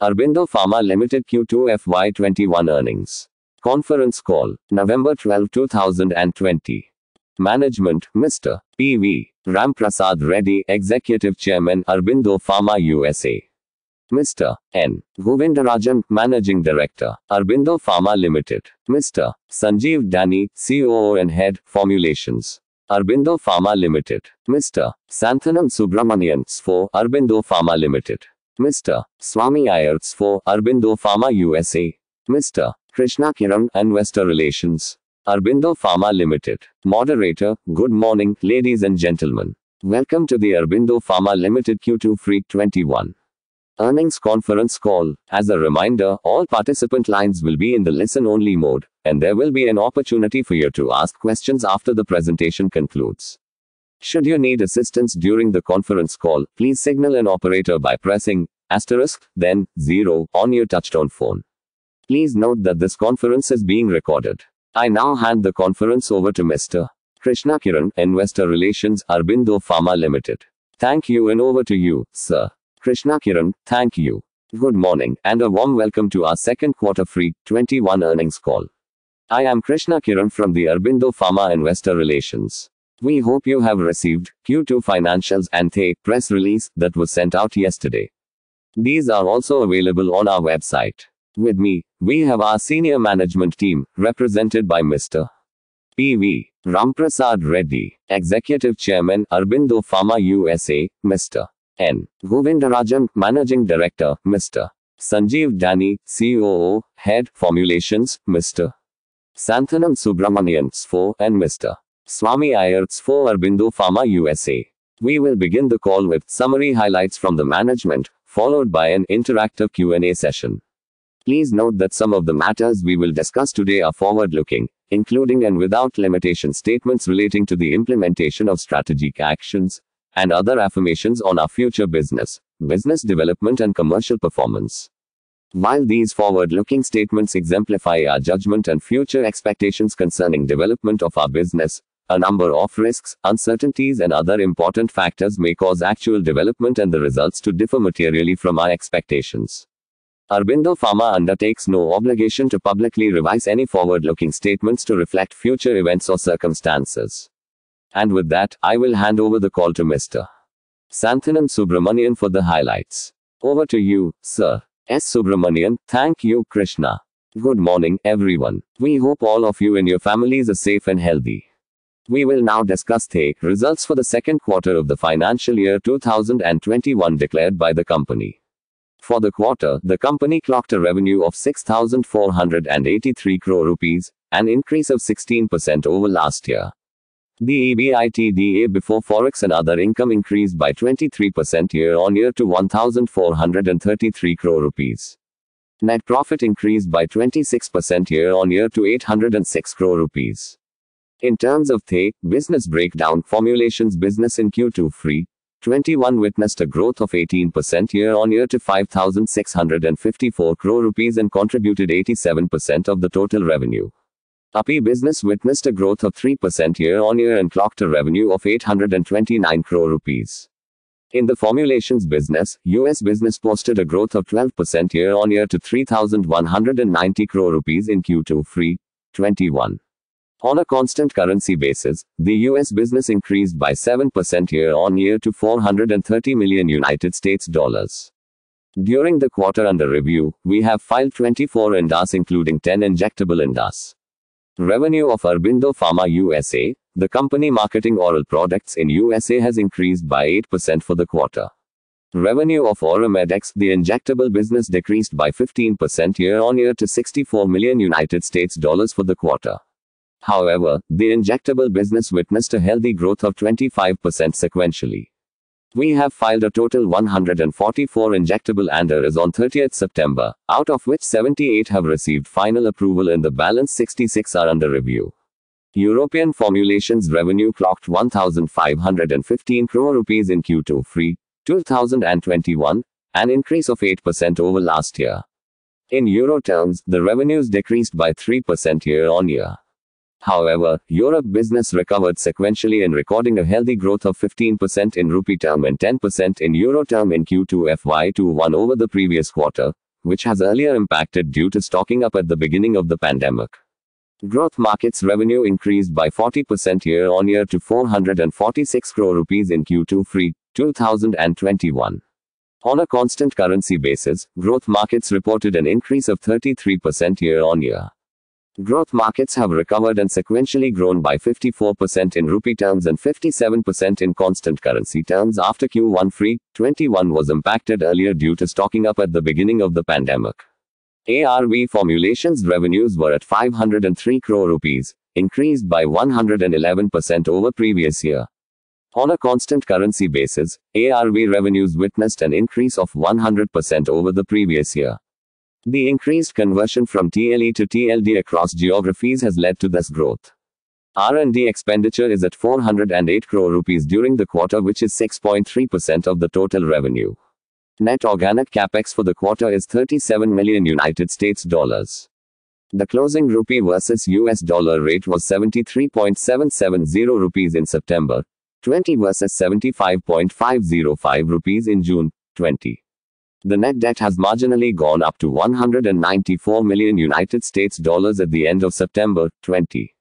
Arbindo Pharma Limited Q2 FY21 earnings. Conference call, November 12, 2020. Management, Mr. P.V. Ramprasad Reddy, Executive Chairman, Arbindo Pharma USA. Mr. N. Govindarajan, Managing Director, Arbindo Pharma Limited. Mr. Sanjeev Dani, COO and Head, Formulations. Arbindo Pharma Limited. Mr. Santhanam Subramanian, SFO, Arbindo Pharma Limited. Mr. Swami Ayers for Arbindo Pharma USA. Mr. Krishna Kiran, Investor Relations. Arbindo Pharma Limited. Moderator, good morning, ladies and gentlemen. Welcome to the Arbindo Pharma Limited Q2 Freak 21 earnings conference call. As a reminder, all participant lines will be in the listen only mode, and there will be an opportunity for you to ask questions after the presentation concludes. Should you need assistance during the conference call, please signal an operator by pressing asterisk, then 0 on your touchtone phone. Please note that this conference is being recorded. I now hand the conference over to Mr. Krishna Kiran, Investor Relations, Arbindo Pharma Limited. Thank you and over to you, sir. Krishna Kiran, thank you. Good morning and a warm welcome to our second quarter free 21 earnings call. I am Krishna Kiran from the Arbindo Pharma Investor Relations. We hope you have received Q2 financials and the press release that was sent out yesterday. These are also available on our website. With me, we have our senior management team, represented by Mr. P.V. Ramprasad Reddy, Executive Chairman, Arbindo Pharma USA, Mr. N. Govindarajan, Managing Director, Mr. Sanjeev Dani, COO, Head, Formulations, Mr. Santhanam Subramanian, SFO, and Mr. Swami Ayerts for Arbindo Pharma USA. We will begin the call with summary highlights from the management, followed by an interactive Q&A session. Please note that some of the matters we will discuss today are forward-looking, including and without limitation statements relating to the implementation of strategic actions and other affirmations on our future business, business development and commercial performance. While these forward-looking statements exemplify our judgment and future expectations concerning development of our business, a number of risks, uncertainties, and other important factors may cause actual development and the results to differ materially from our expectations. Arbindo Pharma undertakes no obligation to publicly revise any forward looking statements to reflect future events or circumstances. And with that, I will hand over the call to Mr. Santhanam Subramanian for the highlights. Over to you, sir. S. Subramanian, thank you, Krishna. Good morning, everyone. We hope all of you and your families are safe and healthy. We will now discuss the results for the second quarter of the financial year 2021 declared by the company. For the quarter, the company clocked a revenue of 6,483 crore rupees, an increase of 16% over last year. The EBITDA before forex and other income increased by 23% year on year to 1,433 crore rupees. Net profit increased by 26% year on year to 806 crore rupees. In terms of the business breakdown formulations business in Q2 free, 21 witnessed a growth of 18% year on year to 5,654 crore rupees and contributed 87% of the total revenue. API business witnessed a growth of 3% year on year and clocked a revenue of 829 crore rupees. In the formulations business, US business posted a growth of 12% year on year to 3,190 crore rupees in Q2 free 21. On a constant currency basis, the US business increased by 7% year on year to 430 million United States dollars. During the quarter under review, we have filed 24 NDAs including 10 injectable NDAs. Revenue of Arbindo Pharma USA, the company marketing oral products in USA has increased by 8% for the quarter. Revenue of Oramedex, the injectable business decreased by 15% year on year to 64 million United States dollars for the quarter. However, the injectable business witnessed a healthy growth of 25% sequentially. We have filed a total 144 injectable ANDAs on 30th September, out of which 78 have received final approval and the balance 66 are under review. European formulations revenue clocked 1,515 crore rupees in Q2 free, 2021, an increase of 8% over last year. In euro terms, the revenues decreased by 3% year on year. However, Europe business recovered sequentially and recording a healthy growth of 15% in rupee term and 10% in euro term in Q2 FY21 over the previous quarter, which has earlier impacted due to stocking up at the beginning of the pandemic. Growth markets revenue increased by 40% year on year to 446 crore rupees in Q2 free 2021. On a constant currency basis, growth markets reported an increase of 33% year on year. Growth markets have recovered and sequentially grown by 54% in rupee terms and 57% in constant currency terms after Q1 free 21 was impacted earlier due to stocking up at the beginning of the pandemic. ARV formulations revenues were at 503 crore rupees, increased by 111% over previous year. On a constant currency basis, ARV revenues witnessed an increase of 100% over the previous year. The increased conversion from TLE to TLD across geographies has led to this growth. R&D expenditure is at 408 crore rupees during the quarter which is 6.3% of the total revenue. Net organic capex for the quarter is 37 million United States dollars. The closing rupee versus US dollar rate was 73.770 rupees in September 20 versus 75.505 rupees in June 20. The net debt has marginally gone up to 194 million United States dollars at the end of September 20.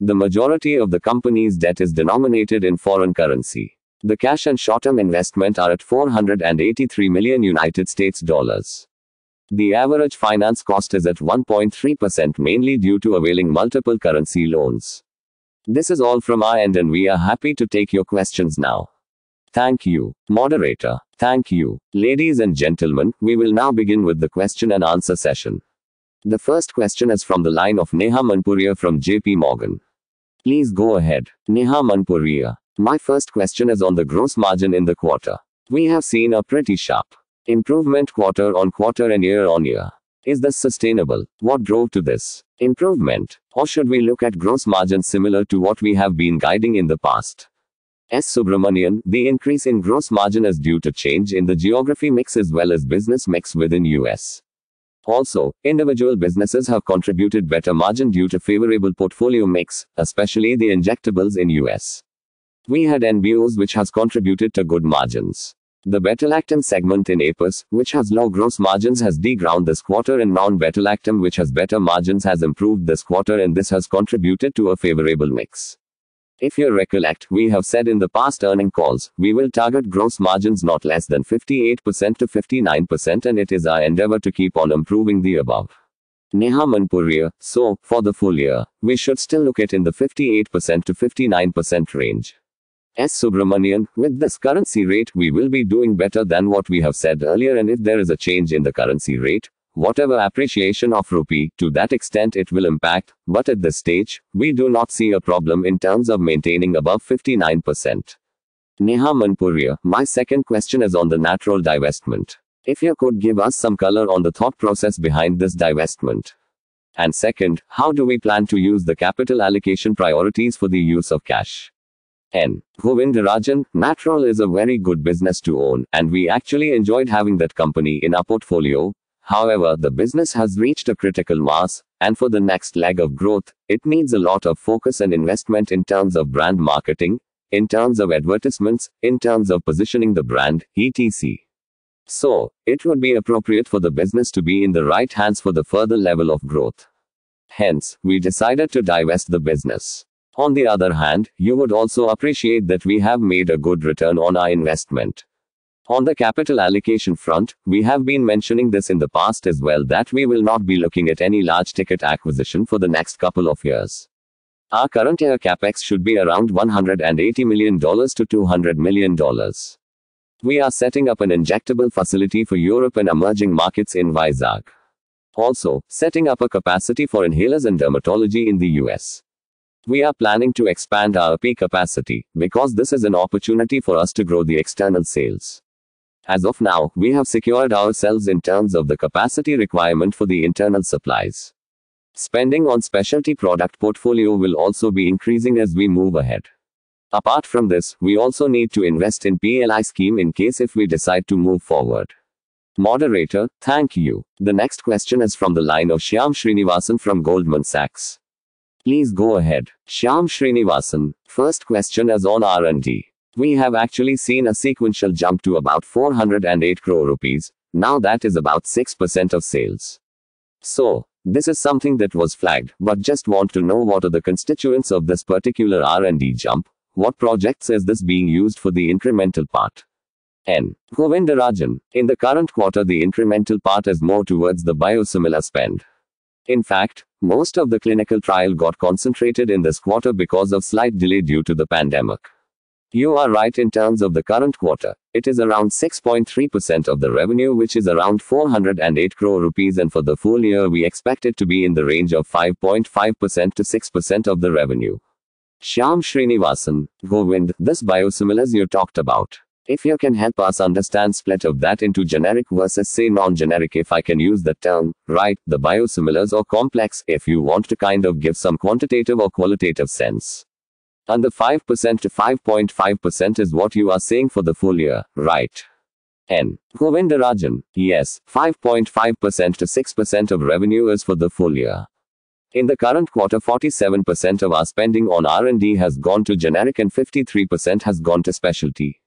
The majority of the company's debt is denominated in foreign currency. The cash and short-term investment are at 483 million United States dollars. The average finance cost is at 1.3% mainly due to availing multiple currency loans. This is all from our end and we are happy to take your questions now. Thank you, moderator. Thank you. Ladies and gentlemen, we will now begin with the question and answer session. The first question is from the line of Neha Manpuria from JP Morgan. Please go ahead, Neha Manpuria. My first question is on the gross margin in the quarter. We have seen a pretty sharp improvement quarter on quarter and year on year. Is this sustainable? What drove to this improvement? Or should we look at gross margin similar to what we have been guiding in the past? S. Subramanian, the increase in gross margin is due to change in the geography mix as well as business mix within U.S. Also, individual businesses have contributed better margin due to favorable portfolio mix, especially the injectables in US. We had NBOs which has contributed to good margins. The betalactam segment in APUS, which has low gross margins has deground this quarter and non-betalactam which has better margins has improved this quarter and this has contributed to a favorable mix. If you recollect, we have said in the past earning calls, we will target gross margins not less than 58% to 59% and it is our endeavor to keep on improving the above. Neha Manpuria, so, for the full year, we should still look at in the 58% to 59% range. S. Subramanian, with this currency rate, we will be doing better than what we have said earlier, and if there is a change in the currency rate, whatever appreciation of rupee, to that extent it will impact, but at this stage, we do not see a problem in terms of maintaining above 59%. Neha Manpuria, my second question is on the natural divestment. If you could give us some color on the thought process behind this divestment. And second, how do we plan to use the capital allocation priorities for the use of cash? N. Govindarajan, Natural is a very good business to own, and we actually enjoyed having that company in our portfolio, However, the business has reached a critical mass, and for the next leg of growth, it needs a lot of focus and investment in terms of brand marketing, in terms of advertisements, in terms of positioning the brand, etc. So, it would be appropriate for the business to be in the right hands for the further level of growth. Hence, we decided to divest the business. On the other hand, you would also appreciate that we have made a good return on our investment. On the capital allocation front, we have been mentioning this in the past as well that we will not be looking at any large ticket acquisition for the next couple of years. Our current year capex should be around $180 million to $200 million. We are setting up an injectable facility for Europe and emerging markets in Vizag. Also, setting up a capacity for inhalers and dermatology in the US. We are planning to expand our P capacity because this is an opportunity for us to grow the external sales. As of now, we have secured ourselves in terms of the capacity requirement for the internal supplies. Spending on specialty product portfolio will also be increasing as we move ahead. Apart from this, we also need to invest in PLI scheme in case if we decide to move forward. Moderator, thank you. The next question is from the line of Shyam Srinivasan from Goldman Sachs. Please go ahead. Shyam Srinivasan, first question is on R&D. We have actually seen a sequential jump to about 408 crore rupees. Now that is about 6% of sales. So, this is something that was flagged, but just want to know what are the constituents of this particular R&D jump? What projects is this being used for the incremental part? N. Govindarajan. In the current quarter, the incremental part is more towards the biosimilar spend. In fact, most of the clinical trial got concentrated in this quarter because of slight delay due to the pandemic. You are right in terms of the current quarter. It is around 6.3% of the revenue, which is around 408 crore rupees, and for the full year, we expect it to be in the range of 5.5% to 6% of the revenue. Shyam Srinivasan, Govind, this biosimilars you talked about. If you can help us understand split of that into generic versus say non-generic if I can use that term, right, the biosimilars or complex, if you want to kind of give some quantitative or qualitative sense. Under 5% to 5.5% is what you are saying for the full year, right? N. Govindarajan, yes, 5.5% to 6% of revenue is for the full year. In the current quarter, 47% of our spending on R&D has gone to generic and 53% has gone to specialty.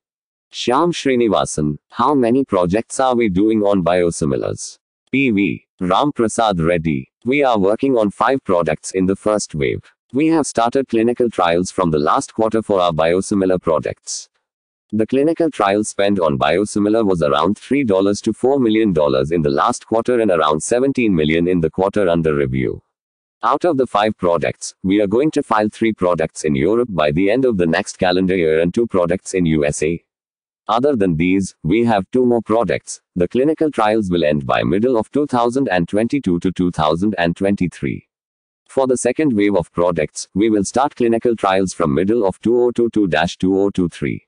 Shyam Srinivasan, how many projects are we doing on biosimilars? PV, Ram Prasad Reddy, we are working on 5 products in the first wave. We have started clinical trials from the last quarter for our biosimilar products. The clinical trial spend on biosimilar was around $3 to $4 million in the last quarter and around $17 million in the quarter under review. Out of the five products, we are going to file three products in Europe by the end of the next calendar year and two products in USA. Other than these, we have two more products. The clinical trials will end by middle of 2022 to 2023. For the second wave of products, we will start clinical trials from middle of 2022-2023.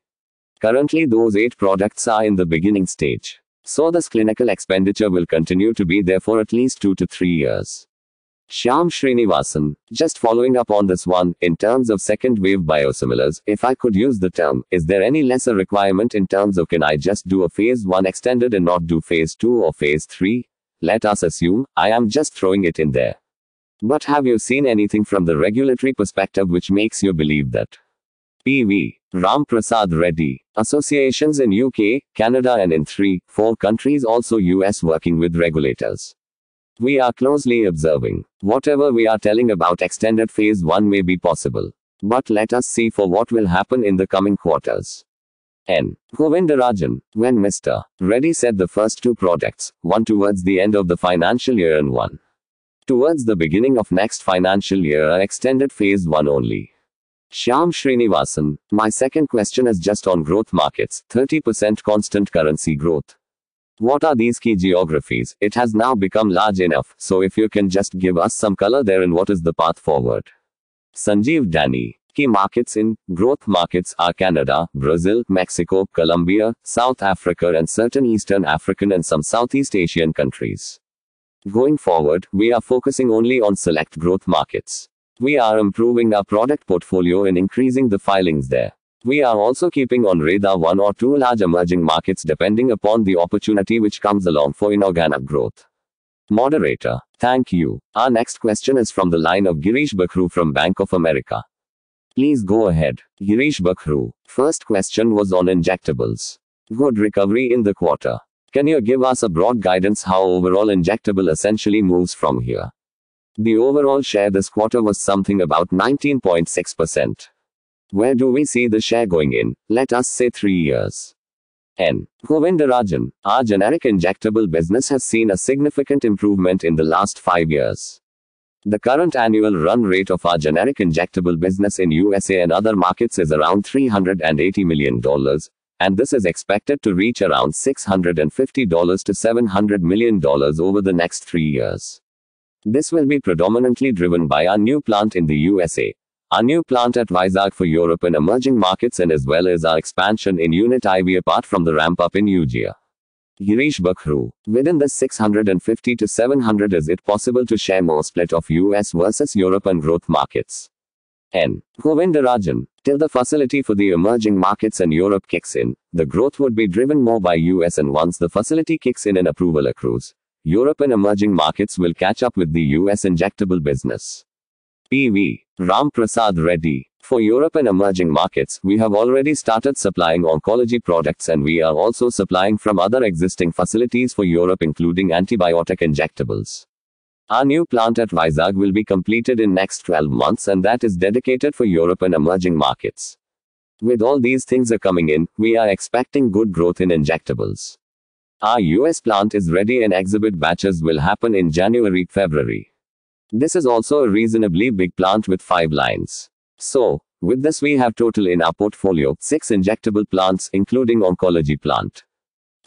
Currently those 8 products are in the beginning stage. So this clinical expenditure will continue to be there for at least 2 to 3 years. Shyam Srinivasan, just following up on this one, in terms of second wave biosimilars, if I could use the term, is there any lesser requirement in terms of can I just do a phase 1 extended and not do phase 2 or phase 3? Let us assume, I am just throwing it in there. But have you seen anything from the regulatory perspective which makes you believe that? P.V. Ram Prasad Reddy. Associations in UK, Canada and in 3, 4 countries also US working with regulators. We are closely observing. Whatever we are telling about extended phase 1 may be possible. But let us see for what will happen in the coming quarters. N. Govindarajan. When Mr. Reddy said the first two projects, one towards the end of the financial year and one towards the beginning of next financial year are extended phase 1 only. Shyam Srinivasan, my second question is just on growth markets, 30% constant currency growth. What are these key geographies? It has now become large enough, so if you can just give us some color there in what is the path forward. Sanjeev Dani. Key markets in growth markets are Canada, Brazil, Mexico, Colombia, South Africa, and certain Eastern African and some Southeast Asian countries. Going forward, we are focusing only on select growth markets. We are improving our product portfolio and increasing the filings there. We are also keeping on radar one or two large emerging markets depending upon the opportunity which comes along for inorganic growth. Moderator, thank you. Our next question is from the line of Girish Bakhru from Bank of America. Please go ahead. Girish Bakhru, first question was on injectables. Good recovery in the quarter. Can you give us a broad guidance how overall injectable essentially moves from here? The overall share this quarter was something about 19.6%. Where do we see the share going in, let us say 3 years? N. Govindarajan, our generic injectable business has seen a significant improvement in the last 5 years. The current annual run rate of our generic injectable business in USA and other markets is around $380 million, and this is expected to reach around $650 to $700 million over the next three years. This will be predominantly driven by our new plant in the USA, our new plant at Vizag for Europe and emerging markets, and as well as our expansion in Unit IV apart from the ramp up in Ujia. Girish Bakhru, within the 650 to 700, is it possible to share more split of US versus Europe and growth markets? N. Govindarajan. Till the facility for the emerging markets and Europe kicks in, the growth would be driven more by US and once the facility kicks in and approval accrues, Europe and emerging markets will catch up with the US injectable business. PV. Ram Prasad Reddy. For Europe and emerging markets, we have already started supplying oncology products and we are also supplying from other existing facilities for Europe including antibiotic injectables. Our new plant at Vizag will be completed in next 12 months and that is dedicated for Europe and emerging markets. With all these things are coming in, we are expecting good growth in injectables. Our US plant is ready and exhibit batches will happen in January February. This is also a reasonably big plant with 5 lines. So, with this we have total in our portfolio 6 injectable plants including oncology plant.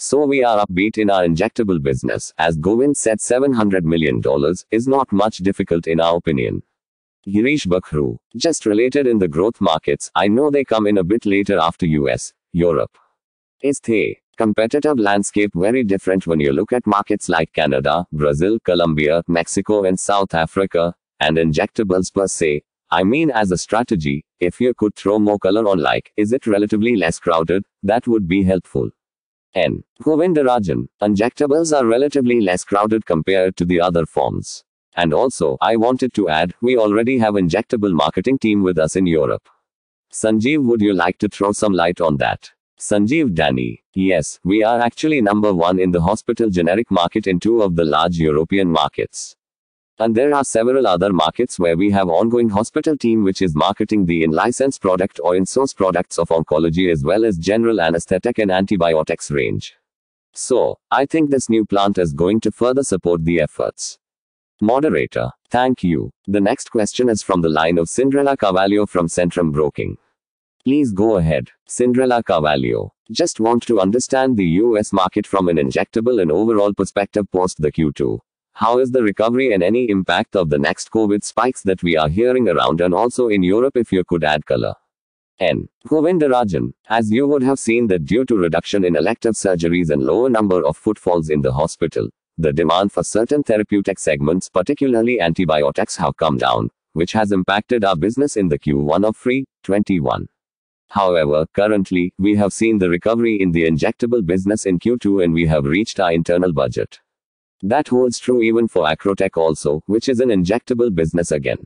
So we are upbeat in our injectable business, as Govind said $700 million is not much difficult in our opinion. Girish Bakhru, just related in the growth markets, I know they come in a bit later after US, Europe. Is the competitive landscape very different when you look at markets like Canada, Brazil, Colombia, Mexico and South Africa, and injectables per se? I mean as a strategy, if you could throw more color on like, is it relatively less crowded, that would be helpful. N. Govindarajan, injectables are relatively less crowded compared to the other forms. And also, I wanted to add, we already have injectable marketing team with us in Europe. Sanjeev, would you like to throw some light on that? Sanjeev Danny. Yes, we are actually number one in the hospital generic market in two of the large European markets. And there are several other markets where we have ongoing hospital team which is marketing the in-license product or in-source products of oncology as well as general anesthetic and antibiotics range. So, I think this new plant is going to further support the efforts. Moderator. Thank you. The next question is from the line of Cinderella Cavallo from Centrum Broking. Please go ahead. Cinderella Cavallo. Just want to understand the US market from an injectable and overall perspective post the Q2. How is the recovery and any impact of the next COVID spikes that we are hearing around and also in Europe if you could add color? N. Govindarajan, as you would have seen that due to reduction in elective surgeries and lower number of footfalls in the hospital, the demand for certain therapeutic segments, particularly antibiotics, have come down, which has impacted our business in the Q1 of free 21. However, currently, we have seen the recovery in the injectable business in Q2 and we have reached our internal budget. That holds true even for Acrotech also, which is an injectable business again.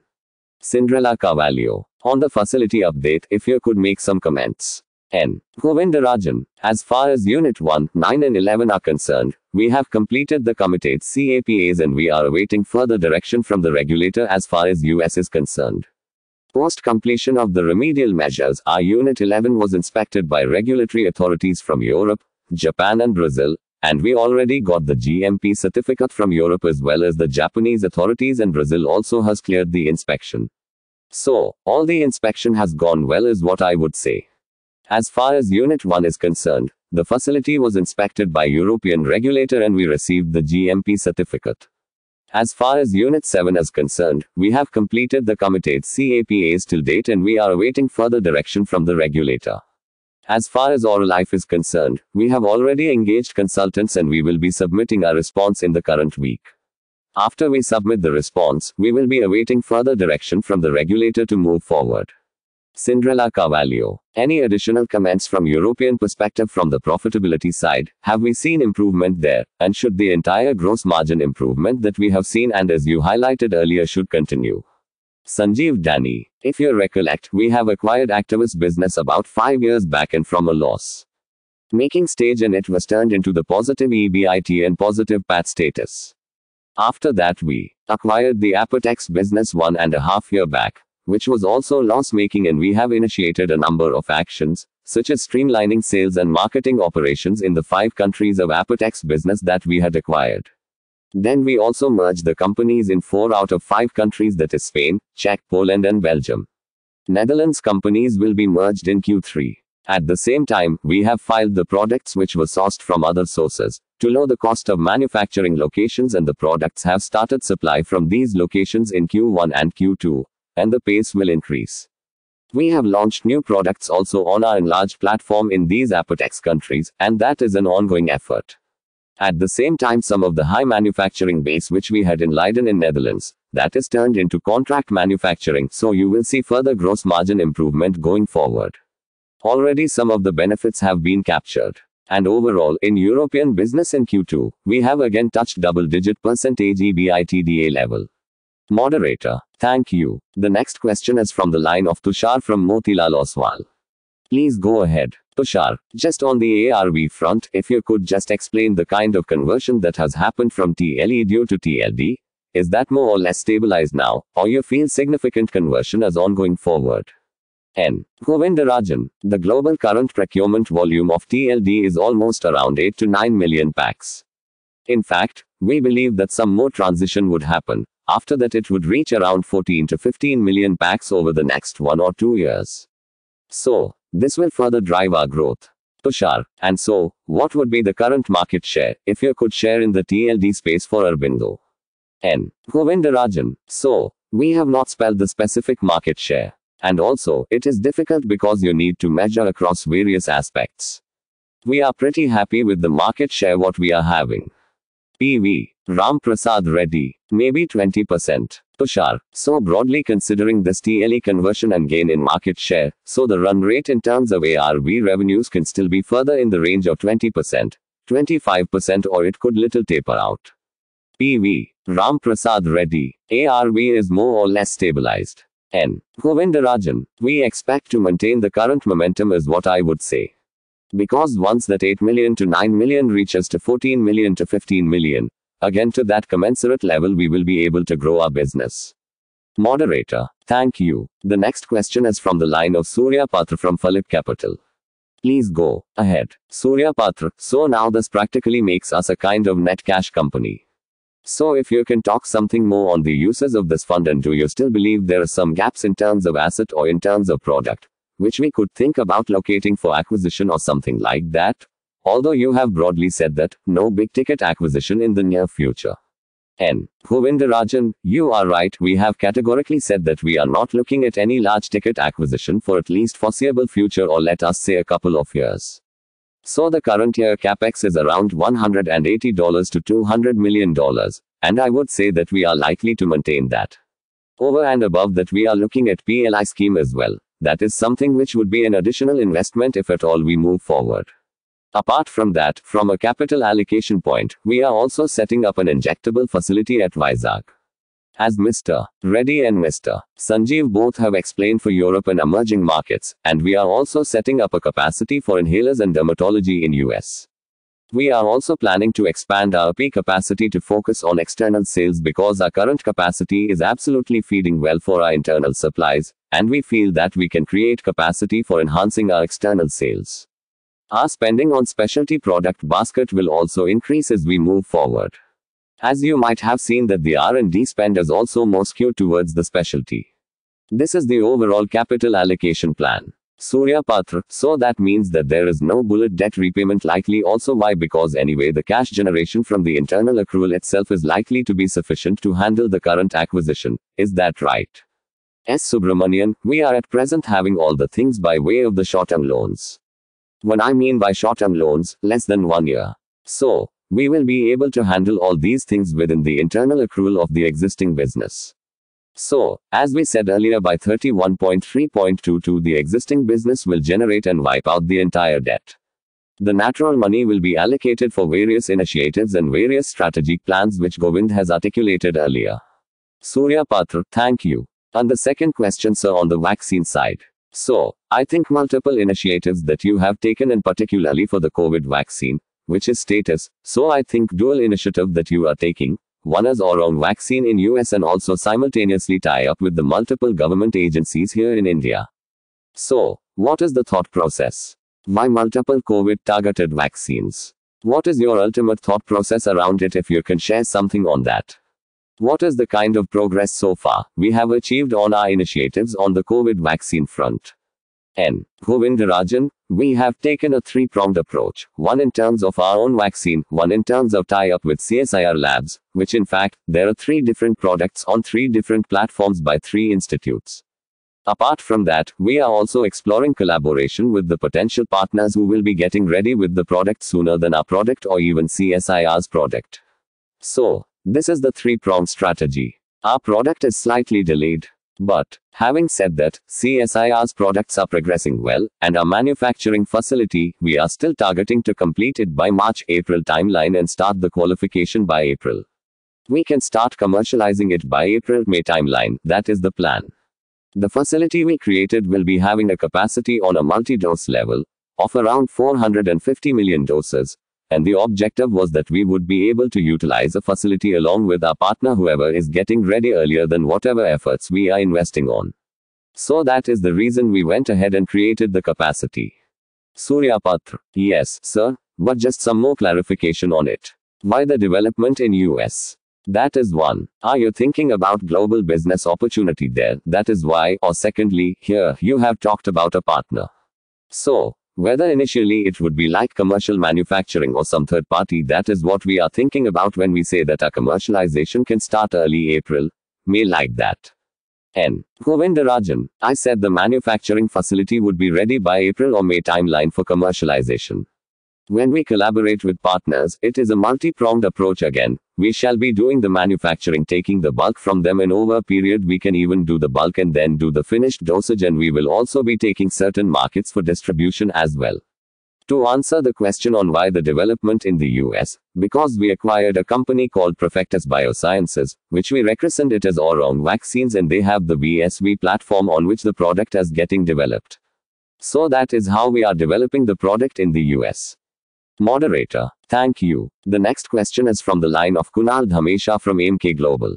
Cinderella Carvalho. On the facility update, if you could make some comments. N. Govindarajan. As far as Unit 1, 9 and 11 are concerned, we have completed the committed CAPAs and we are awaiting further direction from the regulator as far as US is concerned. Post completion of the remedial measures, our Unit 11 was inspected by regulatory authorities from Europe, Japan and Brazil, and we already got the GMP certificate from Europe as well as the Japanese authorities and Brazil also has cleared the inspection. So, all the inspection has gone well is what I would say. As far as Unit 1 is concerned, the facility was inspected by European regulator and we received the GMP certificate. As far as Unit 7 is concerned, we have completed the committed CAPAs till date and we are awaiting further direction from the regulator. As far as oral life is concerned, we have already engaged consultants and we will be submitting our response in the current week. After we submit the response, we will be awaiting further direction from the regulator to move forward. Cinderella Carvalho. Any additional comments from European perspective from the profitability side? Have we seen improvement there? And should the entire gross margin improvement that we have seen and as you highlighted earlier should continue? Sanjeev Dani. If you recollect, we have acquired activist business about 5 years back and from a loss. Making stage and it was turned into the positive EBIT and positive PAT status. After that we acquired the Apotex business one and a half year back, which was also loss making and we have initiated a number of actions, such as streamlining sales and marketing operations in the five countries of Apotex business that we had acquired. Then we also merge the companies in four out of five countries that is Spain, Czech, Poland and Belgium. Netherlands companies will be merged in Q3. At the same time, we have filed the products which were sourced from other sources. To lower the cost of manufacturing locations and the products have started supply from these locations in Q1 and Q2, and the pace will increase. We have launched new products also on our enlarged platform in these Apotex countries, and that is an ongoing effort. At the same time some of the high manufacturing base which we had in Leiden in Netherlands, that is turned into contract manufacturing, so you will see further gross margin improvement going forward. Already some of the benefits have been captured. And overall, in European business in Q2, we have again touched double-digit percentage EBITDA level. Moderator, thank you. The next question is from the line of Tushar from Motilal Oswal. Please go ahead. Tushar, just on the ARV front, if you could just explain the kind of conversion that has happened from TLE due to TLD, is that more or less stabilized now, or you feel significant conversion as ongoing forward? N. Govindarajan, the global current procurement volume of TLD is almost around 8 to 9 million packs. In fact, we believe that some more transition would happen. After that, it would reach around 14 to 15 million packs over the next one or two years. So, this will further drive our growth. Tushar, and so, what would be the current market share if you could share in the TLD space for Urbindo? N. Govindarajan. So, we have not spelled the specific market share. And also, it is difficult because you need to measure across various aspects. We are pretty happy with the market share what we are having. PV, Ram Prasad Reddy, maybe 20%. Tushar. So broadly considering this TLE conversion and gain in market share, so the run rate in terms of ARV revenues can still be further in the range of 20%, 25% or it could little taper out. PV. Ram Prasad Reddy. ARV is more or less stabilized. N. Govindarajan. We expect to maintain the current momentum is what I would say. Because once that 8 million to 9 million reaches to 14 million to 15 million, again to that commensurate level we will be able to grow our business. Moderator, thank you. The next question is from the line of Surya Patra from Philip Capital. Please go ahead. Surya Patra, so now this practically makes us a kind of net cash company. So if you can talk something more on the uses of this fund and do you still believe there are some gaps in terms of asset or in terms of product, which we could think about locating for acquisition or something like that. Although you have broadly said that, no big ticket acquisition in the near future. N. Govindarajan, you are right, we have categorically said that we are not looking at any large ticket acquisition for at least foreseeable future or let us say a couple of years. So the current year capex is around $180 to $200 million, and I would say that we are likely to maintain that. Over and above that we are looking at PLI scheme as well. That is something which would be an additional investment if at all we move forward. Apart from that, from a capital allocation point, we are also setting up an injectable facility at Vizag. As Mr. Reddy and Mr. Sanjeev both have explained for Europe and emerging markets, and we are also setting up a capacity for inhalers and dermatology in US. We are also planning to expand our P capacity to focus on external sales because our current capacity is absolutely feeding well for our internal supplies, and we feel that we can create capacity for enhancing our external sales. Our spending on specialty product basket will also increase as we move forward. As you might have seen that the R&D spend is also more skewed towards the specialty. This is the overall capital allocation plan. Surya Patra, so that means that there is no bullet debt repayment likely also why because anyway the cash generation from the internal accrual itself is likely to be sufficient to handle the current acquisition, is that right? S. Subramanian, we are at present having all the things by way of the short-term loans. When I mean by short-term loans, less than one year. So, we will be able to handle all these things within the internal accrual of the existing business. So, as we said earlier by 31.3.22 the existing business will generate and wipe out the entire debt. The natural money will be allocated for various initiatives and various strategic plans which Govind has articulated earlier. Surya Patra, thank you. On the second question, sir, on the vaccine side. So, I think multiple initiatives that you have taken, and particularly for the COVID vaccine, which is status. So, I think dual initiative that you are taking, one is our own vaccine in US and also simultaneously tie up with the multiple government agencies here in India. So, what is the thought process? Why multiple COVID targeted vaccines? What is your ultimate thought process around it if you can share something on that? What is the kind of progress so far we have achieved on our initiatives on the COVID vaccine front? N. Govindarajan, we have taken a three pronged approach one in terms of our own vaccine, one in terms of tie up with CSIR labs, which in fact, there are three different products on three different platforms by three institutes. Apart from that, we are also exploring collaboration with the potential partners who will be getting ready with the product sooner than our product or even CSIR's product. So, this is the three prong strategy. Our product is slightly delayed. But, having said that, CSIR's products are progressing well, and our manufacturing facility, we are still targeting to complete it by March April timeline and start the qualification by April. We can start commercializing it by April May timeline, that is the plan. The facility we created will be having a capacity on a multi dose level of around 450 million doses, and the objective was that we would be able to utilize a facility along with our partner whoever is getting ready earlier than whatever efforts we are investing on. So that is the reason we went ahead and created the capacity. Surya Patra. Yes, sir, but just some more clarification on it. Why the development in US? That is one. Are you thinking about global business opportunity there? That is why. Or secondly, here, you have talked about a partner. So, whether initially it would be like commercial manufacturing or some third party, that is what we are thinking about when we say that our commercialization can start early April, May like that. N. Govindarajan, I said the manufacturing facility would be ready by April or May timeline for commercialization. When we collaborate with partners, it is a multi-pronged approach again. We shall be doing the manufacturing, taking the bulk from them and over a period we can even do the bulk and then do the finished dosage and we will also be taking certain markets for distribution as well. To answer the question on why the development in the US, because we acquired a company called Perfectus Biosciences, which we rechristened it as Orong Vaccines and they have the VSV platform on which the product is getting developed. So that is how we are developing the product in the US. Moderator, thank you. The next question is from the line of Kunal Dhamesha from AMK Global.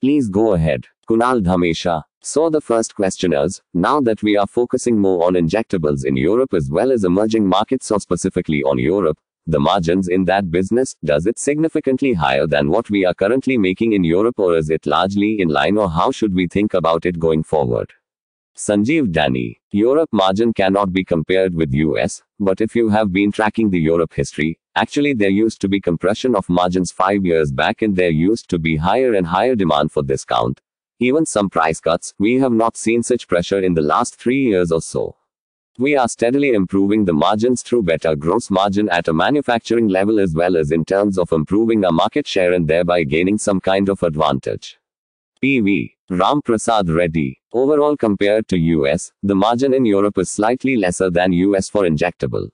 Please go ahead, Kunal Dhamesha. So the first question is, now that we are focusing more on injectables in Europe as well as emerging markets or specifically on Europe, the margins in that business, does it significantly higher than what we are currently making in Europe or is it largely in line or how should we think about it going forward? Sanjeev Dani, Europe margin cannot be compared with US, but if you have been tracking the Europe history, actually there used to be compression of margins 5 years back and there used to be higher and higher demand for discount. Even some price cuts, we have not seen such pressure in the last 3 years or so. We are steadily improving the margins through better gross margin at a manufacturing level as well as in terms of improving our market share and thereby gaining some kind of advantage. PV Ram Prasad Reddy Overall compared to US, the margin in Europe is slightly lesser than US for injectable.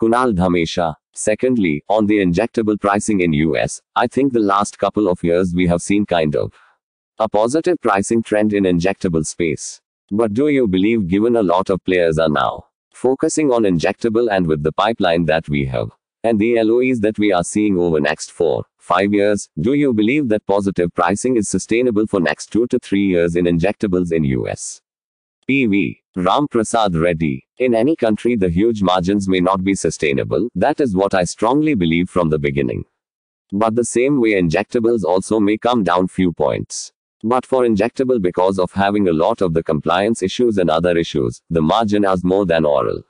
Kunal Dhamesha. Secondly, on the injectable pricing in US, I think the last couple of years we have seen kind of a positive pricing trend in injectable space. But do you believe given a lot of players are now focusing on injectable and with the pipeline that we have and the LOEs that we are seeing over next 4 5 years. Do you believe that positive pricing is sustainable for next 2 to 3 years in injectables in US? PV Ram Prasad Reddy. In any country the huge margins may not be sustainable. That is what I strongly believe from the beginning. But the same way injectables also may come down few points. But for injectable because of having a lot of the compliance issues and other issues, the margin has more than oral.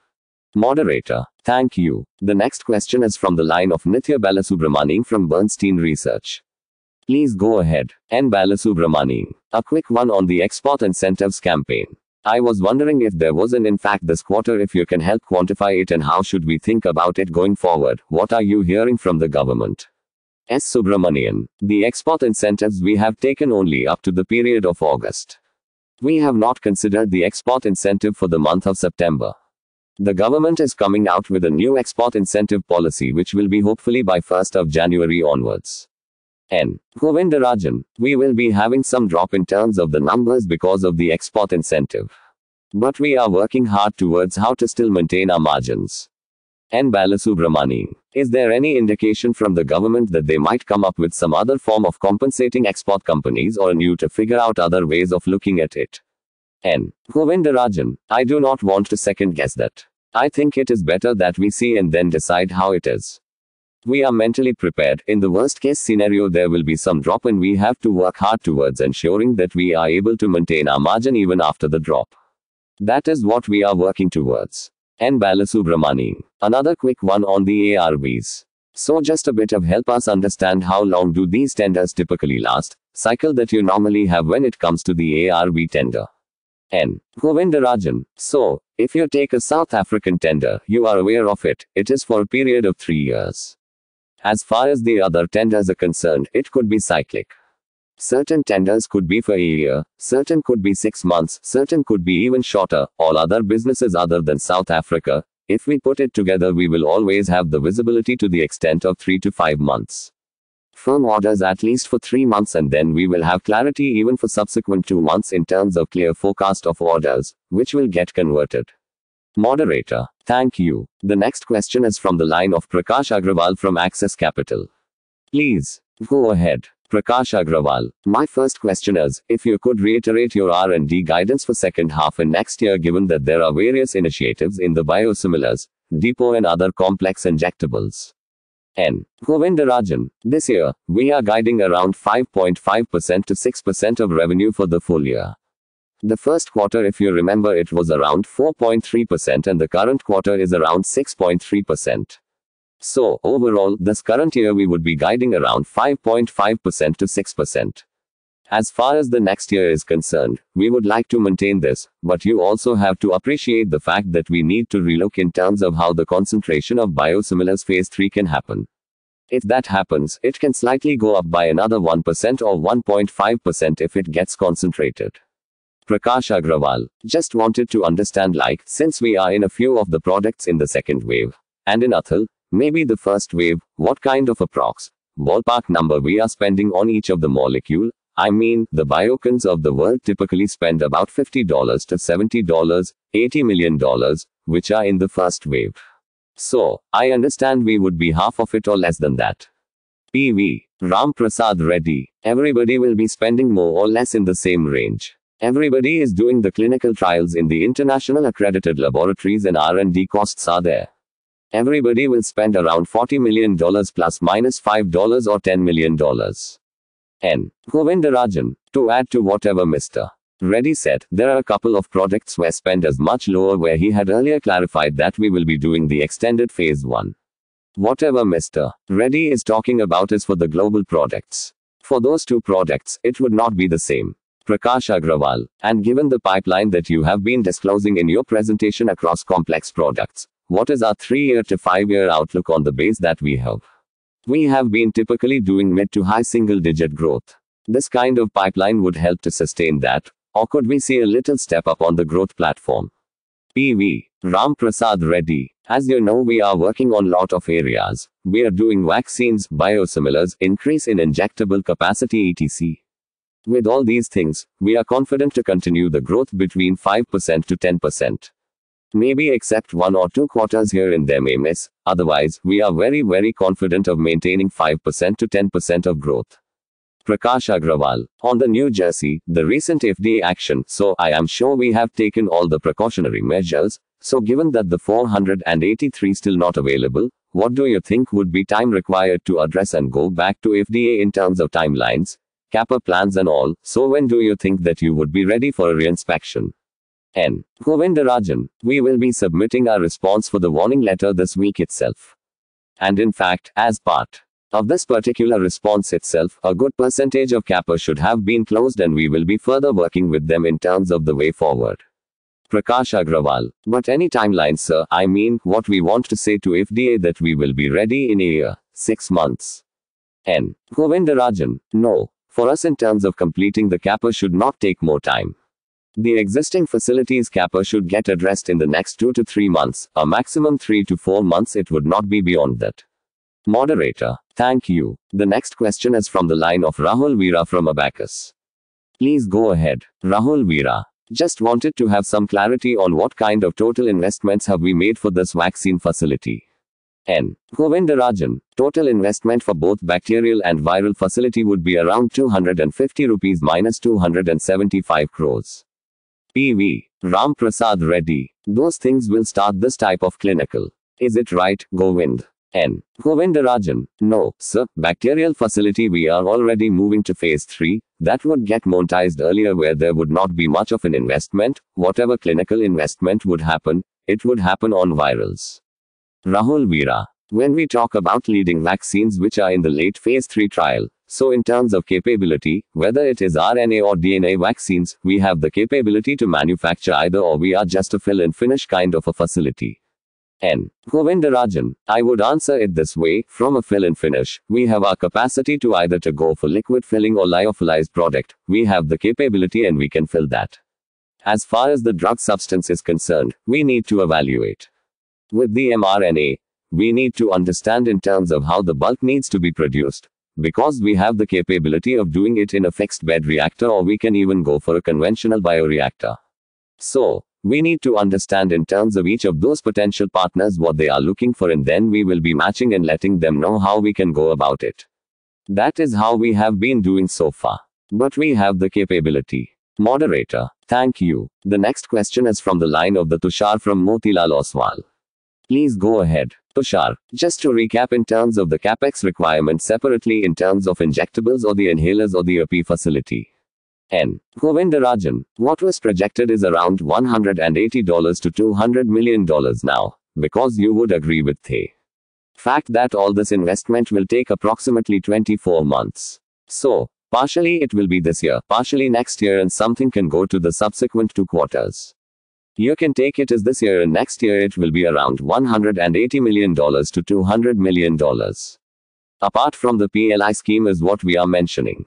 Moderator. Thank you. The next question is from the line of Nithya Balasubramanian from Bernstein Research. Please go ahead. N. Balasubramanian. A quick one on the export incentives campaign. I was wondering if there was an impact this quarter if you can help quantify it and how should we think about it going forward. What are you hearing from the government? S. Subramanian. The export incentives we have taken only up to the period of August. We have not considered the export incentive for the month of September. The government is coming out with a new export incentive policy which will be hopefully by 1st of January onwards. N. Govindarajan, we will be having some drop in terms of the numbers because of the export incentive. But we are working hard towards how to still maintain our margins. N. Balasubramani, is there any indication from the government that they might come up with some other form of compensating export companies or new to figure out other ways of looking at it? N. Govindarajan, I do not want to second guess that. I think it is better that we see and then decide how it is. We are mentally prepared. In the worst case scenario, there will be some drop, and we have to work hard towards ensuring that we are able to maintain our margin even after the drop. That is what we are working towards. N. Balasubramani. Another quick one on the ARVs. So just a bit of help us understand how long do these tenders typically last, cycle that you normally have when it comes to the ARV tender. N. Govindarajan. So, if you take a South African tender, you are aware of it, it is for a period of three years. As far as the other tenders are concerned, it could be cyclic. Certain tenders could be for a year, certain could be six months, certain could be even shorter, all other businesses other than South Africa. If we put it together, we will always have the visibility to the extent of three to five months firm orders at least for three months and then we will have clarity even for subsequent two months in terms of clear forecast of orders, which will get converted. Moderator. Thank you. The next question is from the line of Prakash Agrawal from Access Capital. Please, go ahead. Prakash Agrawal. My first question is, if you could reiterate your R&D guidance for second half and next year given that there are various initiatives in the biosimilars, depot and other complex injectables. N. Govindarajan. This year, we are guiding around 5.5% to 6% of revenue for the full year. The first quarter, if you remember, it was around 4.3%, and the current quarter is around 6.3%. So, overall, this current year we would be guiding around 5.5% to 6%. As far as the next year is concerned, we would like to maintain this, but you also have to appreciate the fact that we need to relook in terms of how the concentration of biosimilars phase 3 can happen. If that happens, it can slightly go up by another 1% or 1.5% if it gets concentrated. Prakash Agrawal. Just wanted to understand like, since we are in a few of the products in the second wave, and in Athal, maybe the first wave, what kind of approx, ballpark number we are spending on each of the molecule, I mean, the biocons of the world typically spend about $50 to $70, $80 million, which are in the first wave. So, I understand we would be half of it or less than that. PV. Ram Prasad Reddy. Everybody will be spending more or less in the same range. Everybody is doing the clinical trials in the international accredited laboratories and R&D costs are there. Everybody will spend around $40 million plus minus $5 or $10 million. N. Govindarajan. To add to whatever Mr. Reddy said, there are a couple of projects where spend is much lower where he had earlier clarified that we will be doing the extended phase 1. Whatever Mr. Reddy is talking about is for the global projects. For those two projects, it would not be the same. Prakash Agrawal. And given the pipeline that you have been disclosing in your presentation across complex products, what is our 3 year to 5 year outlook on the base that we have? We have been typically doing mid to high single digit growth. This kind of pipeline would help to sustain that, or could we see a little step up on the growth platform? PV Ram Prasad Reddy. As you know, we are working on lot of areas. We are doing vaccines, biosimilars, increase in injectable capacity etc. With all these things, we are confident to continue the growth between 5% to 10%. Maybe except one or two quarters here and there may miss, otherwise, we are very very confident of maintaining 5% to 10% of growth. Prakash Agrawal. On the New Jersey, the recent FDA action, so I am sure we have taken all the precautionary measures, so given that the 483 still not available, what do you think would be time required to address and go back to FDA in terms of timelines, CAPA plans and all, so when do you think that you would be ready for a reinspection? N. Govindarajan. We will be submitting our response for the warning letter this week itself. And in fact, as part of this particular response itself, a good percentage of Kappa should have been closed and we will be further working with them in terms of the way forward. Prakash Agrawal. But any timeline, sir, I mean, what we want to say to FDA that we will be ready in a year, six months. N. Govindarajan. No. For us in terms of completing the Kappa, should not take more time. The existing facilities capper should get addressed in the next two to three months, a maximum three to four months, it would not be beyond that. Moderator. Thank you. The next question is from the line of Rahul Veera from Abacus. Please go ahead. Rahul Veera. Just wanted to have some clarity on what kind of total investments have we made for this vaccine facility. N. Govindarajan. Total investment for both bacterial and viral facility would be around 250 rupees minus 275 crores. P.V. Ramprasad Reddy. Those things will start this type of clinical. Is it right, Govind? N. Govindarajan. No, sir. Bacterial facility we are already moving to phase 3. That would get monetized earlier where there would not be much of an investment. Whatever clinical investment would happen, it would happen on virals. Rahul Veera. When we talk about leading vaccines which are in the late phase 3 trial, so in terms of capability, whether it is RNA or DNA vaccines, we have the capability to manufacture either or we are just a fill and finish kind of a facility. N. Govindarajan, I would answer it this way, from a fill and finish, we have our capacity to either to go for liquid filling or lyophilized product, we have the capability and we can fill that. As far as the drug substance is concerned, we need to evaluate. With the mRNA, we need to understand in terms of how the bulk needs to be produced, because we have the capability of doing it in a fixed bed reactor or we can even go for a conventional bioreactor. So, we need to understand in terms of each of those potential partners what they are looking for and then we will be matching and letting them know how we can go about it. That is how we have been doing so far. But we have the capability. Moderator, thank you. The next question is from the line of the Tushar from Motilal Oswal. Please go ahead. Tushar. Just to recap in terms of the capex requirement separately in terms of injectables or the inhalers or the OP facility. N. Govindarajan, what was projected is around $180 to $200 million now, because you would agree with the fact that all this investment will take approximately 24 months. So, partially it will be this year, partially next year, and something can go to the subsequent two quarters. You can take it as this year and next year it will be around $180 million to $200 million. Apart from the PLI scheme is what we are mentioning.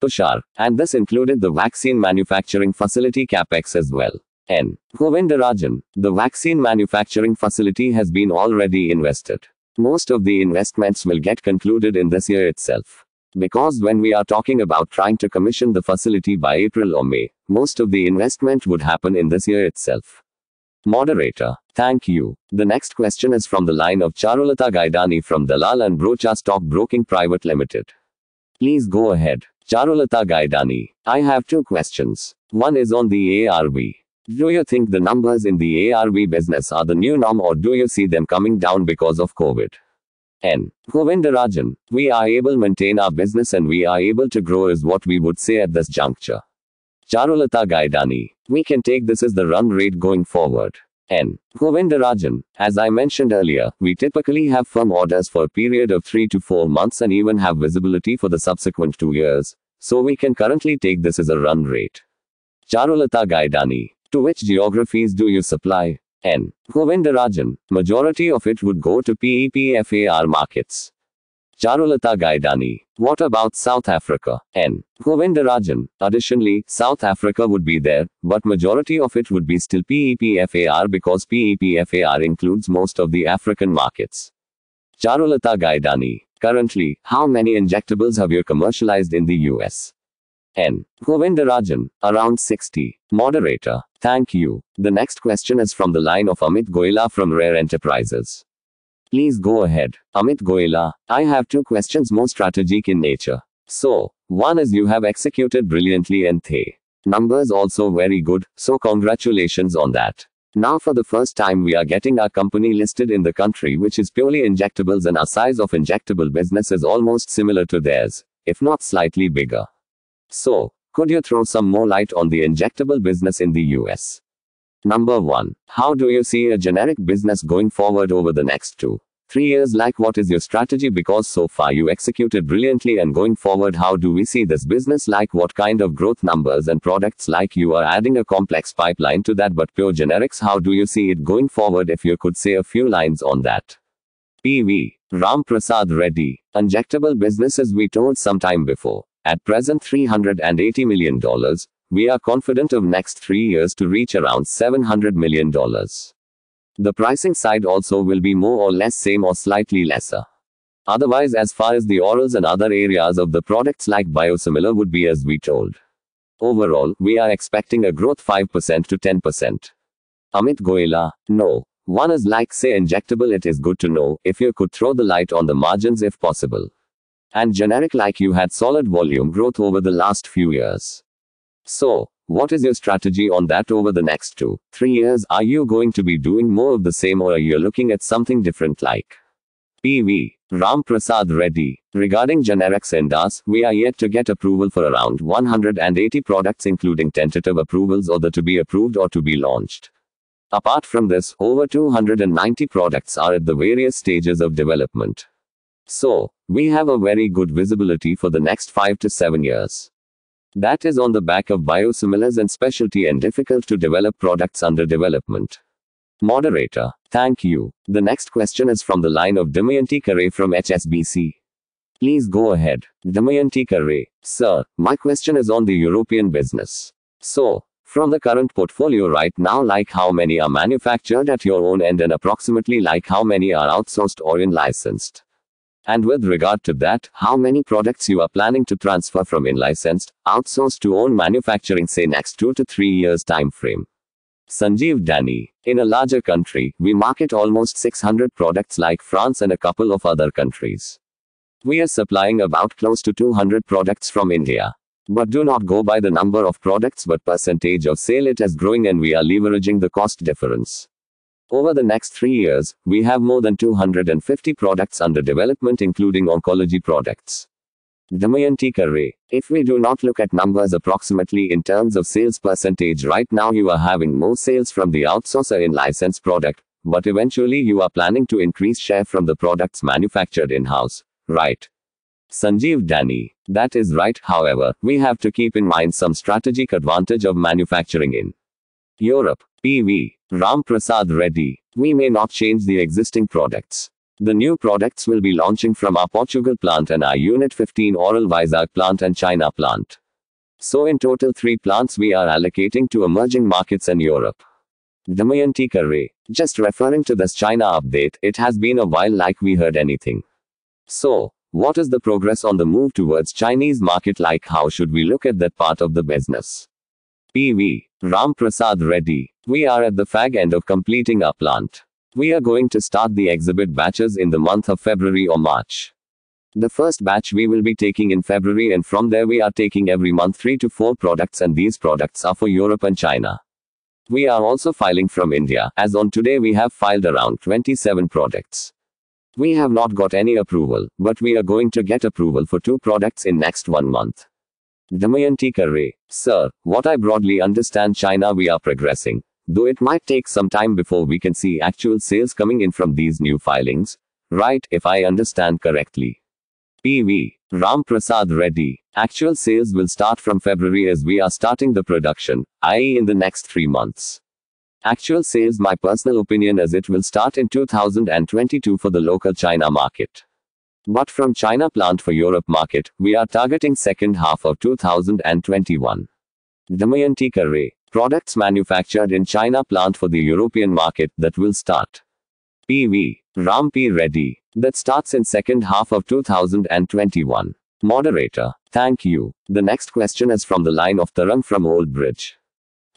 Tushar, and this included the vaccine manufacturing facility capex as well. N. Govindarajan, the vaccine manufacturing facility has been already invested. Most of the investments will get concluded in this year itself. Because when we are talking about trying to commission the facility by April or May, most of the investment would happen in this year itself. Moderator. Thank you. The next question is from the line of Charulata Gaidani from Dalal and Brocha Stock Broking Private Limited. Please go ahead. Charulata Gaidani. I have two questions. One is on the ARV. Do you think the numbers in the ARV business are the new norm or do you see them coming down because of COVID? N. Govindarajan, we are able maintain our business and we are able to grow is what we would say at this juncture. Charulata Gaidani, we can take this as the run rate going forward. N. Govindarajan, as I mentioned earlier, we typically have firm orders for a period of 3 to 4 months and even have visibility for the subsequent 2 years, so we can currently take this as a run rate. Charulata Gaidani, to which geographies do you supply? N. Govindarajan, majority of it would go to PEPFAR markets. Charulata Gaidani. What about South Africa? N. Govindarajan. Additionally, South Africa would be there, but majority of it would be still PEPFAR because PEPFAR includes most of the African markets. Charulata Gaidani. Currently, how many injectables have you commercialized in the US? N. Govindarajan, around 60. Moderator. Thank you. The next question is from the line of Amit Goela from Rare Enterprises. Please go ahead. Amit Goela, I have two questions more strategic in nature. So, one is you have executed brilliantly and the numbers also very good, so congratulations on that. Now for the first time we are getting our company listed in the country which is purely injectables and our size of injectable business is almost similar to theirs, if not slightly bigger. So, could you throw some more light on the injectable business in the US? Number 1. How do you see a generic business going forward over the next two? Three years like what is your strategy because so far you executed brilliantly and going forward how do we see this business like what kind of growth numbers and products like you are adding a complex pipeline to that but pure generics how do you see it going forward if you could say a few lines on that. PV. Ram Prasad Reddy. Injectable businesses we told some time before. At present $380 million, we are confident of next three years to reach around $700 million. The pricing side also will be more or less same or slightly lesser. Otherwise, as far as the orals and other areas of the products like biosimilar would be as we told. Overall, we are expecting a growth 5% to 10%. Amit Goela, no. One is like say injectable it is good to know, if you could throw the light on the margins if possible and generic like you had solid volume growth over the last few years. So, what is your strategy on that over the next two, three years? Are you going to be doing more of the same or are you looking at something different like? PV Ram Prasad Reddy. Regarding generics and DAS, we are yet to get approval for around 180 products, including tentative approvals or the to be approved or to be launched. Apart from this, over 290 products are at the various stages of development. So, we have a very good visibility for the next 5 to 7 years. That is on the back of biosimilars and specialty and difficult to develop products under development. Moderator, thank you. The next question is from the line of Damayanti Kare from HSBC. Please go ahead. Damayanti Kare, sir, my question is on the European business. So, from the current portfolio right now, like how many are manufactured at your own end and approximately like how many are outsourced or in licensed? And with regard to that, how many products you are planning to transfer from in-licensed, outsourced to own manufacturing say next 2 to 3 years time frame. Sanjeev Dani. In a larger country, we market almost 600 products like France and a couple of other countries. We are supplying about close to 200 products from India. But do not go by the number of products but percentage of sale it is growing and we are leveraging the cost difference. Over the next three years, we have more than 250 products under development, including oncology products. Damayanti Kare. If we do not look at numbers approximately in terms of sales percentage right now, you are having more sales from the outsourcer in licensed product, but eventually you are planning to increase share from the products manufactured in house, right? Sanjeev Dani. That is right, however, we have to keep in mind some strategic advantage of manufacturing in Europe. PV. Ram Prasad Reddy. We may not change the existing products. The new products will be launching from our Portugal plant and our Unit 15 Oral Vizag plant and China plant. So in total three plants we are allocating to emerging markets and Europe. Damayanti Kare. Just referring to this China update, it has been a while like we heard anything. So, what is the progress on the move towards Chinese market like how should we look at that part of the business? PV. Ramprasad Reddy. We are at the fag end of completing our plant. We are going to start the exhibit batches in the month of February or March. The first batch we will be taking in February, and from there, we are taking every month 3 to 4 products, and these products are for Europe and China. We are also filing from India, as on today, we have filed around 27 products. We have not got any approval, but we are going to get approval for two products in next one month. Damayanti Kare. Sir, what I broadly understand China we are progressing. Though it might take some time before we can see actual sales coming in from these new filings. Right, if I understand correctly. PV. Ram Prasad Reddy. Actual sales will start from February as we are starting the production, i.e. in the next three months. Actual sales my personal opinion as it will start in 2022 for the local China market. But from China plant for Europe market, we are targeting second half of 2021. Damayanti Kare. Products manufactured in China plant for the European market that will start. PV. Ram P. Reddy. That starts in second half of 2021. Moderator. Thank you. The next question is from the line of Tarang from Old Bridge.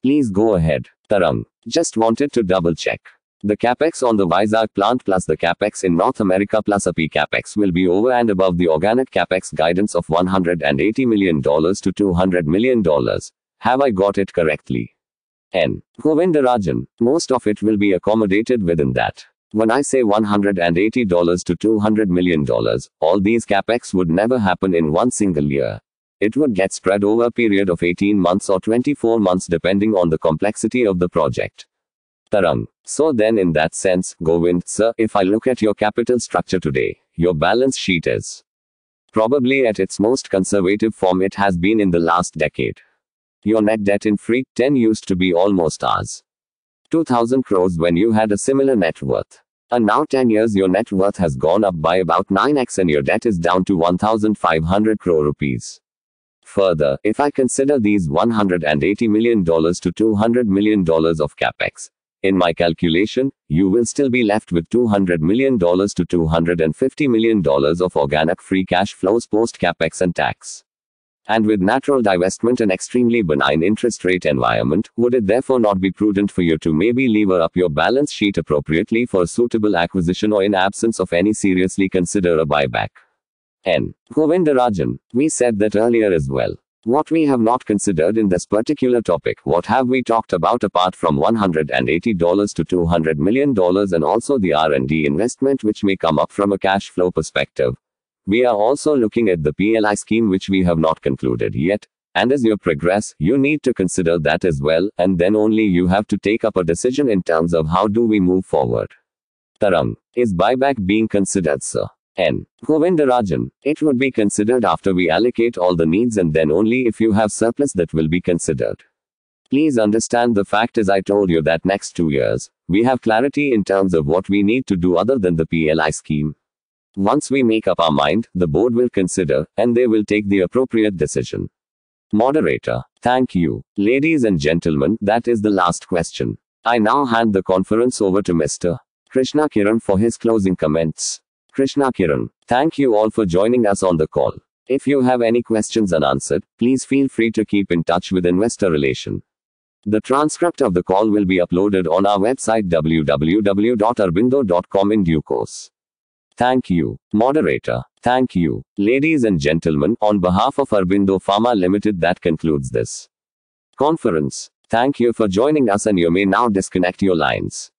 Please go ahead, Tarang. Just wanted to double check. The capex on the Vizag plant plus the capex in North America plus a P capex will be over and above the organic capex guidance of $180 million to $200 million. Have I got it correctly? N. Govindarajan, most of it will be accommodated within that. When I say $180 to $200 million, all these capex would never happen in one single year. It would get spread over a period of 18 months or 24 months depending on the complexity of the project. Taram. So then in that sense, Govind, sir, if I look at your capital structure today, your balance sheet is probably at its most conservative form it has been in the last decade. Your net debt in free 10 used to be almost ours. 2000 crores when you had a similar net worth. And now 10 years your net worth has gone up by about 9x and your debt is down to 1500 crore rupees. Further, if I consider these $180 million to $200 million of capex, in my calculation, you will still be left with $200 million to $250 million of organic free cash flows post capex and tax. And with natural divestment and extremely benign interest rate environment, would it therefore not be prudent for you to maybe lever up your balance sheet appropriately for a suitable acquisition or in absence of any seriously consider a buyback? N. Govindarajan, we said that earlier as well. What we have not considered in this particular topic, what have we talked about apart from $180 to $200 million and also the R&D investment which may come up from a cash flow perspective. We are also looking at the PLI scheme which we have not concluded yet. And as you progress, you need to consider that as well, and then only you have to take up a decision in terms of how do we move forward. Taram, is buyback being considered, sir? N. Govindarajan. It would be considered after we allocate all the needs and then only if you have surplus that will be considered. Please understand the fact as I told you that next two years, we have clarity in terms of what we need to do other than the PLI scheme. Once we make up our mind, the board will consider, and they will take the appropriate decision. Moderator. Thank you. Ladies and gentlemen, that is the last question. I now hand the conference over to Mr. Krishna Kiran for his closing comments. Krishna Kiran. Thank you all for joining us on the call. If you have any questions unanswered, please feel free to keep in touch with Investor Relation. The transcript of the call will be uploaded on our website www.arbindo.com in due course. Thank you, moderator. Thank you, ladies and gentlemen, on behalf of Arbindo Pharma Limited that concludes this conference. Thank you for joining us and you may now disconnect your lines.